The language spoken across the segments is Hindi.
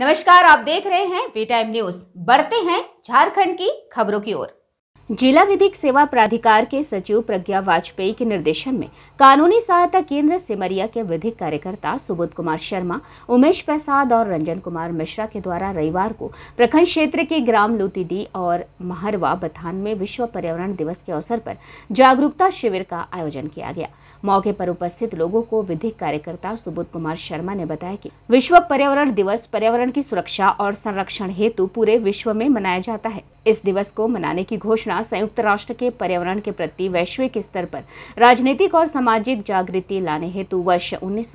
नमस्कार आप देख रहे हैं वी टाइम न्यूज बढ़ते हैं झारखंड की खबरों की ओर जिला विधिक सेवा प्राधिकार के सचिव प्रज्ञा वाजपेयी के निर्देशन में कानूनी सहायता केंद्र सिमरिया के विधिक कार्यकर्ता सुबोध कुमार शर्मा उमेश प्रसाद और रंजन कुमार मिश्रा के द्वारा रविवार को प्रखंड क्षेत्र के ग्राम लुतीडी और महरवा बथान में विश्व पर्यावरण दिवस के अवसर पर जागरूकता शिविर का आयोजन किया गया मौके पर उपस्थित लोगों को विधिक कार्यकर्ता सुबोध कुमार शर्मा ने बताया कि विश्व पर्यावरण दिवस पर्यावरण की सुरक्षा और संरक्षण हेतु पूरे विश्व में मनाया जाता है इस दिवस को मनाने की घोषणा संयुक्त राष्ट्र के पर्यावरण के प्रति वैश्विक स्तर पर राजनीतिक और सामाजिक जागृति लाने हेतु वर्ष उन्नीस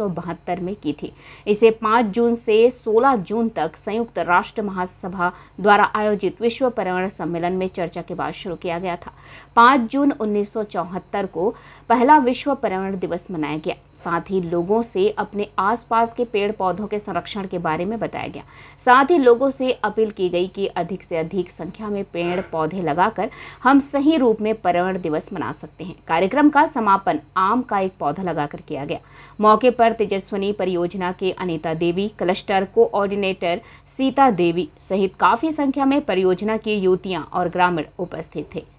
में की थी इसे 5 जून से सोलह जून तक संयुक्त राष्ट्र महासभा द्वारा आयोजित विश्व पर्यावरण सम्मेलन में चर्चा के बाद शुरू किया गया था पांच जून उन्नीस को पहला विश्व पर्यावरण दिवस मनाया गया साथ ही लोगों से अपने आसपास के पेड़ पौधों के संरक्षण के बारे में बताया गया साथ ही लोगों से अपील की गई कि अधिक से अधिक संख्या में में पेड़ पौधे लगाकर हम सही रूप में पर्यावरण दिवस मना सकते हैं कार्यक्रम का समापन आम का एक पौधा लगाकर किया गया मौके पर तेजस्वनी परियोजना के अनिता देवी क्लस्टर कोऑर्डिनेटर सीता देवी सहित काफ़ी संख्या में परियोजना की युवतियाँ और ग्रामीण उपस्थित थे